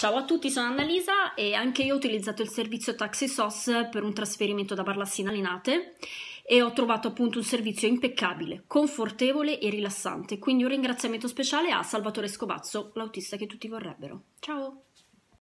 Ciao a tutti, sono Annalisa e anche io ho utilizzato il servizio TaxiSOS per un trasferimento da Barlassina a Nate e ho trovato appunto un servizio impeccabile, confortevole e rilassante. Quindi un ringraziamento speciale a Salvatore Scovazzo, l'autista che tutti vorrebbero. Ciao!